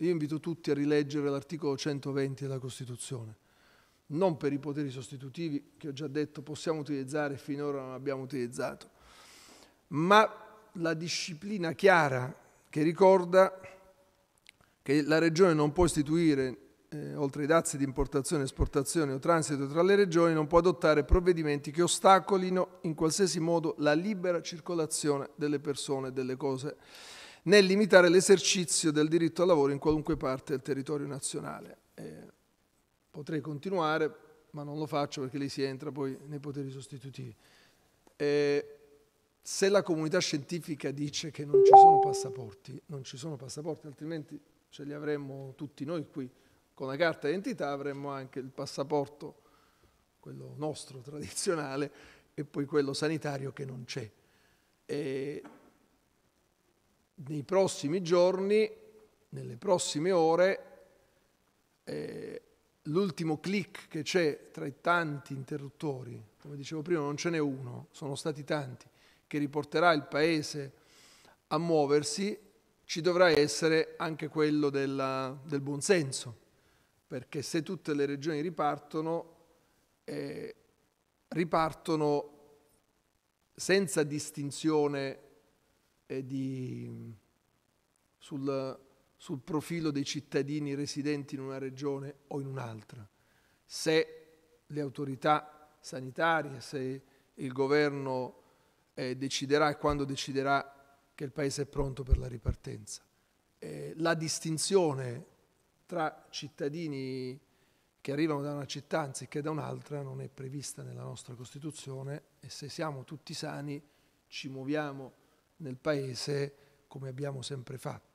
Io invito tutti a rileggere l'articolo 120 della Costituzione. Non per i poteri sostitutivi, che ho già detto possiamo utilizzare e finora non abbiamo utilizzato, ma la disciplina chiara che ricorda che la Regione non può istituire eh, oltre ai dazi di importazione, esportazione o transito tra le regioni, non può adottare provvedimenti che ostacolino in qualsiasi modo la libera circolazione delle persone e delle cose né limitare l'esercizio del diritto al lavoro in qualunque parte del territorio nazionale. Eh, potrei continuare, ma non lo faccio perché lì si entra poi nei poteri sostitutivi. Eh, se la comunità scientifica dice che non ci sono passaporti, non ci sono passaporti, altrimenti ce li avremmo tutti noi qui. Con la carta d'identità avremmo anche il passaporto, quello nostro tradizionale, e poi quello sanitario che non c'è. E nei prossimi giorni, nelle prossime ore, eh, l'ultimo clic che c'è tra i tanti interruttori, come dicevo prima non ce n'è uno, sono stati tanti, che riporterà il Paese a muoversi, ci dovrà essere anche quello della, del buonsenso, perché se tutte le regioni ripartono, eh, ripartono senza distinzione di, sul, sul profilo dei cittadini residenti in una regione o in un'altra. Se le autorità sanitarie, se il governo eh, deciderà e quando deciderà che il Paese è pronto per la ripartenza. Eh, la distinzione tra cittadini che arrivano da una città anziché da un'altra non è prevista nella nostra Costituzione e se siamo tutti sani ci muoviamo nel Paese come abbiamo sempre fatto.